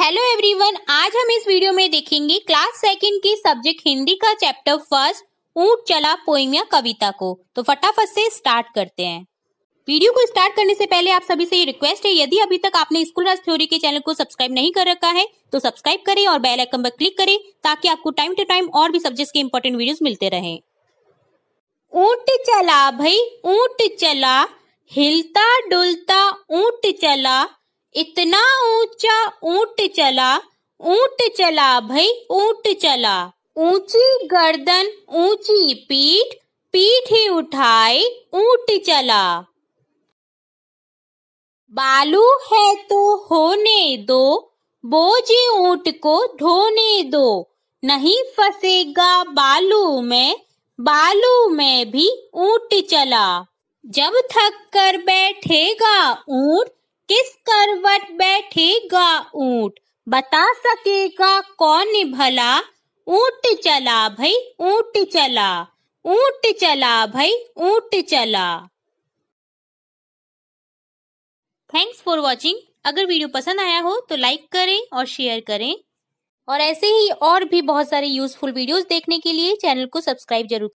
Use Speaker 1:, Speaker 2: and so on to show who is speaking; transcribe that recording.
Speaker 1: hello everyone आज हम इस वीडियो में देखेंगे क्लास सेकंड के सब्जेक्ट हिंदी का चैप्टर फर्स्ट ऊट चला पोइमिया कविता को तो फटाफट से स्टार्ट करते हैं वीडियो को स्टार्ट करने से पहले आप सभी से ये रिक्वेस्ट है यदि अभी तक आपने स्कूल राज थ्योरी के चैनल को सब्सक्राइब नहीं कर रखा है तो सब्सक्राइब करें और बेल आइकन पर क्लिक करें ताकि आपको टाइम टू टाइम और भी सब्जेक्ट के इम्पोर्टेंट वीडियो मिलते रहे ऊट चला भाई ऊट चला हिलता डुलता ऊट चला इतना ऊंचा ऊंट चला ऊंट चला भाई ऊंट चला ऊंची गर्दन ऊंची पीठ पीठ ही उठाए ऊंट चला बालू है तो होने दो बोझी ऊंट को ढोने दो नहीं फंसेगा बालू में बालू में भी ऊंट चला जब थक कर बैठेगा ऊंट किस करवट बैठेगा ऊंट बता सकेगा कौन भला ऊंट चला भाई ऊंट चला ऊंट चला भाई ऊंट चला थैंक्स फॉर वॉचिंग अगर वीडियो पसंद आया हो तो लाइक करें और शेयर करें और ऐसे ही और भी बहुत सारे यूजफुल वीडियोस देखने के लिए चैनल को सब्सक्राइब जरूर